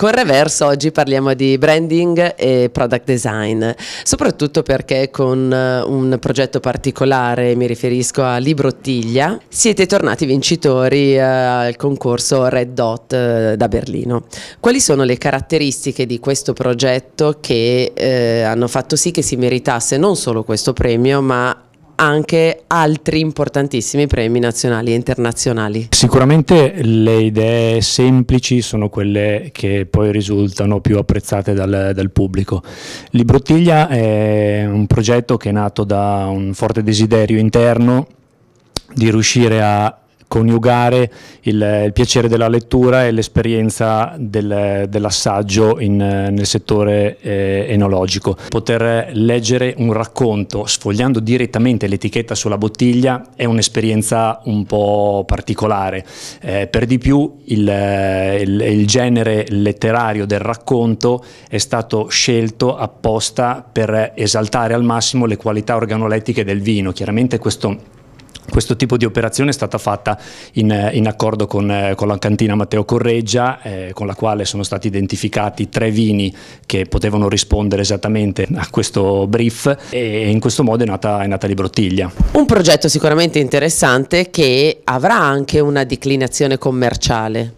Con Reverso oggi parliamo di branding e product design, soprattutto perché con eh, un progetto particolare, mi riferisco a Librottiglia, siete tornati vincitori eh, al concorso Red Dot eh, da Berlino. Quali sono le caratteristiche di questo progetto che eh, hanno fatto sì che si meritasse non solo questo premio, ma anche altri importantissimi premi nazionali e internazionali. Sicuramente le idee semplici sono quelle che poi risultano più apprezzate dal, dal pubblico. Librottiglia è un progetto che è nato da un forte desiderio interno di riuscire a coniugare il, il piacere della lettura e l'esperienza del, dell'assaggio in, nel settore eh, enologico. Poter leggere un racconto sfogliando direttamente l'etichetta sulla bottiglia è un'esperienza un po' particolare. Eh, per di più il, il, il genere letterario del racconto è stato scelto apposta per esaltare al massimo le qualità organolettiche del vino. Chiaramente questo questo tipo di operazione è stata fatta in, in accordo con, eh, con, la cantina Matteo Correggia, eh, con la quale sono stati identificati tre vini che potevano rispondere esattamente a questo brief e in questo modo è nata, è nata Librottiglia. Un progetto sicuramente interessante che avrà anche una declinazione commerciale.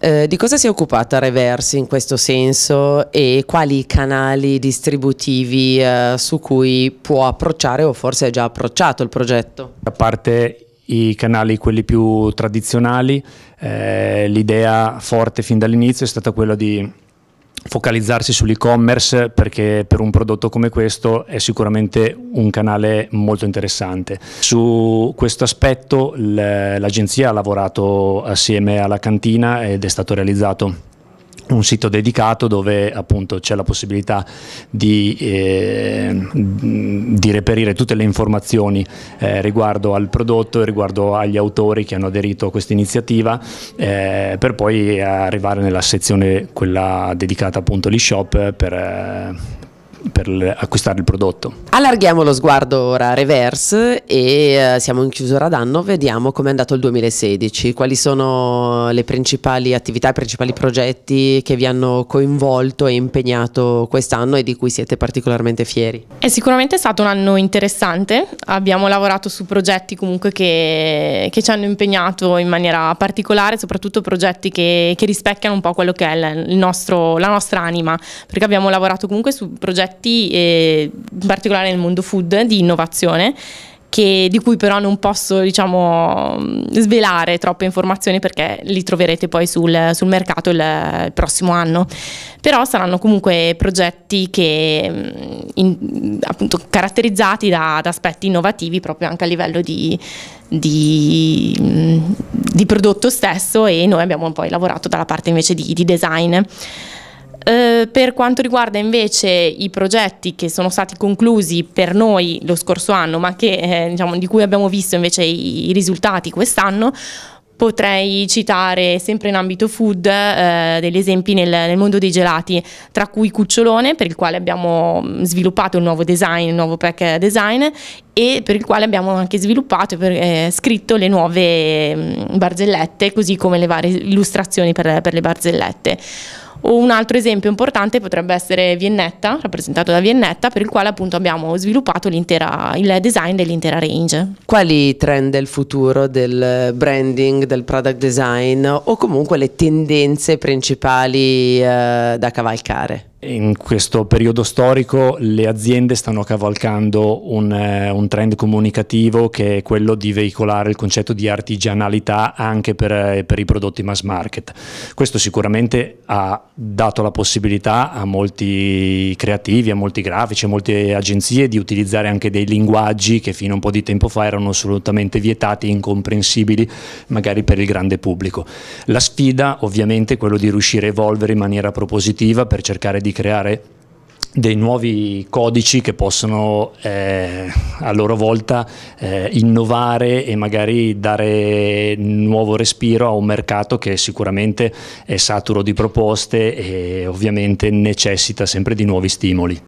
Eh, di cosa si è occupata Reversi in questo senso e quali canali distributivi eh, su cui può approcciare o forse ha già approcciato il progetto? A parte i canali quelli più tradizionali, eh, l'idea forte fin dall'inizio è stata quella di focalizzarsi sull'e-commerce perché per un prodotto come questo è sicuramente un canale molto interessante. Su questo aspetto l'agenzia ha lavorato assieme alla cantina ed è stato realizzato un sito dedicato dove appunto c'è la possibilità di, eh, di, reperire tutte le informazioni eh, riguardo al prodotto e riguardo agli autori che hanno aderito a questa iniziativa eh, per poi arrivare nella sezione quella dedicata appunto agli shop per, eh, per acquistare il prodotto. Allarghiamo lo sguardo ora a reverse e eh, siamo in chiusura d'anno, vediamo com'è andato il 2016, quali sono le principali attività, i principali progetti che vi hanno coinvolto e impegnato quest'anno e di cui siete particolarmente fieri. È sicuramente stato un anno interessante, abbiamo lavorato su progetti comunque che, che ci hanno impegnato in maniera particolare, soprattutto progetti che, che rispecchiano un po' quello che è il nostro, la nostra anima, perché abbiamo lavorato comunque su progetti progetti, eh, in particolare nel mondo food, di innovazione. Che, di cui però non posso diciamo, mm, svelare troppe informazioni perché li troverete poi sul, sul mercato il, il, prossimo anno. Però saranno comunque progetti che, mm, in, appunto, caratterizzati da, da, aspetti innovativi proprio anche a livello di, di, mm, di, prodotto stesso e noi abbiamo poi lavorato dalla parte invece di, di design. Eh, per quanto riguarda invece i progetti che sono stati conclusi per noi lo scorso anno, ma che, eh, diciamo, di cui abbiamo visto invece i, i risultati quest'anno, Potrei citare sempre in ambito food eh, degli esempi nel, nel, mondo dei gelati, tra cui Cucciolone, per il quale abbiamo mm, sviluppato il nuovo design, il nuovo pack design e per il quale abbiamo anche sviluppato e eh, scritto le nuove mm, barzellette, così come le varie illustrazioni per, per le barzellette. O un altro esempio importante potrebbe essere Viennetta, rappresentato da Viennetta, per il quale appunto abbiamo sviluppato il design dell'intera range. Quali trend del futuro del branding, del product design o comunque le tendenze principali eh, da cavalcare? in questo periodo storico le aziende stanno cavalcando un, eh, un, trend comunicativo che è quello di veicolare il concetto di artigianalità anche per, eh, per, i prodotti mass market. Questo sicuramente ha dato la possibilità a molti creativi, a molti grafici, a molte agenzie di utilizzare anche dei linguaggi che fino a un po' di tempo fa erano assolutamente vietati e incomprensibili magari per il grande pubblico. La sfida ovviamente è quella di riuscire a evolvere in maniera propositiva per cercare di di creare dei nuovi codici che possono eh, a loro volta eh, innovare e magari dare nuovo respiro a un mercato che sicuramente è saturo di proposte e ovviamente necessita sempre di nuovi stimoli.